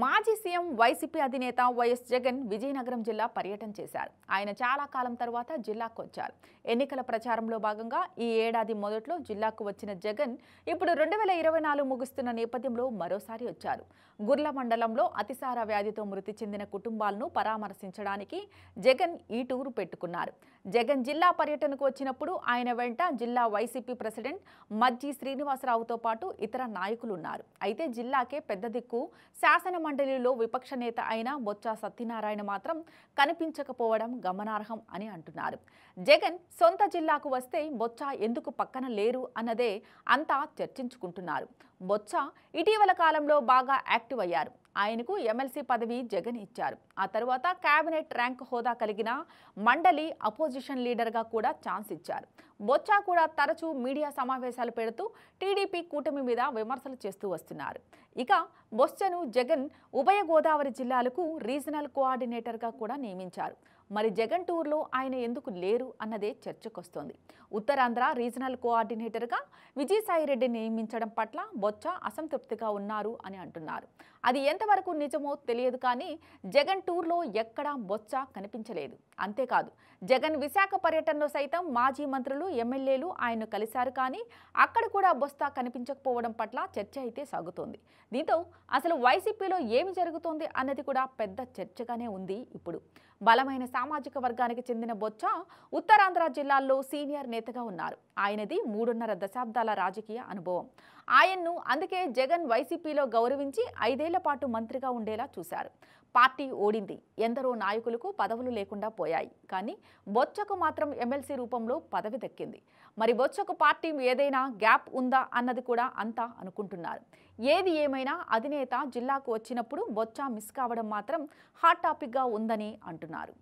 మాజీ CM YCP అధినేత YS Jagan Vizianagaram జిల్లా పర్యటన చేశారు ఆయన చాలా కాలం తర్వాత జిల్లాకు వచ్చారు ఎన్నికల ప్రచారంలో భాగంగా ఈ ఏడాది మొదట్లో జిల్లాకు వచ్చిన జగన్ ఇప్పుడు రెండు వేల ఇరవై నాలుగు ముగుస్తున్న నేపథ్యంలో మరోసారి వచ్చారు గుర్ల మండలంలో అతిసార వ్యాధితో మృతి చెందిన కుటుంబాలను పరామర్శించడానికి జగన్ ఈ టూరు పెట్టుకున్నారు జగన్ జిల్లా పర్యటనకు వచ్చినప్పుడు ఆయన వెంట జిల్లా వైసీపీ ప్రెసిడెంట్ మజ్జి శ్రీనివాసరావుతో పాటు ఇతర నాయకులున్నారు అయితే జిల్లాకే పెద్ద దిక్కు శాసన మండలిలో విపక్ష నేత అయిన బొత్స సత్యనారాయణ మాత్రం కనిపించకపోవడం గమనార్హం అని అంటున్నారు జగన్ సొంత జిల్లాకు వస్తే బొత్స ఎందుకు పక్కన లేరు అన్నదే అంతా చర్చించుకుంటున్నారు బొత్స ఇటీవల కాలంలో బాగా యాక్టివ్ అయ్యారు ఆయనకు ఎమ్మెల్సీ పదవి జగన్ ఇచ్చారు ఆ తర్వాత కేబినెట్ ర్యాంక్ హోదా కలిగిన మండలి అపోజిషన్ లీడర్గా కూడా ఛాన్స్ ఇచ్చారు బొచ్చా కూడా తరచూ మీడియా సమావేశాలు పెడుతూ టీడీపీ కూటమి మీద విమర్శలు చేస్తూ వస్తున్నారు ఇక బొచ్చను జగన్ ఉభయ గోదావరి జిల్లాలకు రీజనల్ కోఆర్డినేటర్గా కూడా నియమించారు మరి జగన్ టూర్లో ఆయన ఎందుకు లేరు అన్నదే చర్చకొస్తోంది ఉత్తరాంధ్ర రీజనల్ కోఆర్డినేటర్గా విజయసాయిరెడ్డి నియమించడం పట్ల బొచ్చ అసంతృప్తిగా ఉన్నారు అని అంటున్నారు అది ఎంతవరకు నిజమో తెలియదు కానీ జగన్ టూర్లో ఎక్కడా బొచ్చ కనిపించలేదు అంతేకాదు జగన్ విశాఖ పర్యటనలో సైతం మాజీ మంత్రులు ఎమ్మెల్యేలు ఆయన్ను కలిశారు కానీ అక్కడ కూడా బొస్తా కనిపించకపోవడం పట్ల చర్చ అయితే సాగుతోంది దీంతో అసలు వైసీపీలో ఏమి జరుగుతోంది అన్నది కూడా పెద్ద చర్చగానే ఉంది ఇప్పుడు బలమైన సామాజిక వర్గానికి చెందిన బొత్స ఉత్తరాంధ్ర జిల్లాల్లో సీనియర్ నేతగా ఉన్నారు ఆయనది మూడున్నర దశాబ్దాల రాజకీయ అనుభవం ఆయన్ను అందుకే జగన్ వైసీపీలో గౌరవించి ఐదేళ్ల పాటు మంత్రిగా ఉండేలా చూశారు పార్టీ ఓడింది ఎందరో నాయకులకు పదవులు లేకుండా పోయాయి కానీ బొచ్చకు మాత్రం ఎమ్మెల్సీ రూపంలో పదవి దక్కింది మరి బొచ్చకు పార్టీ ఏదైనా గ్యాప్ ఉందా అన్నది కూడా అంతా అనుకుంటున్నారు ఏది ఏమైనా అధినేత జిల్లాకు వచ్చినప్పుడు బొచ్చ మిస్ కావడం మాత్రం హాట్ టాపిక్గా ఉందని అంటున్నారు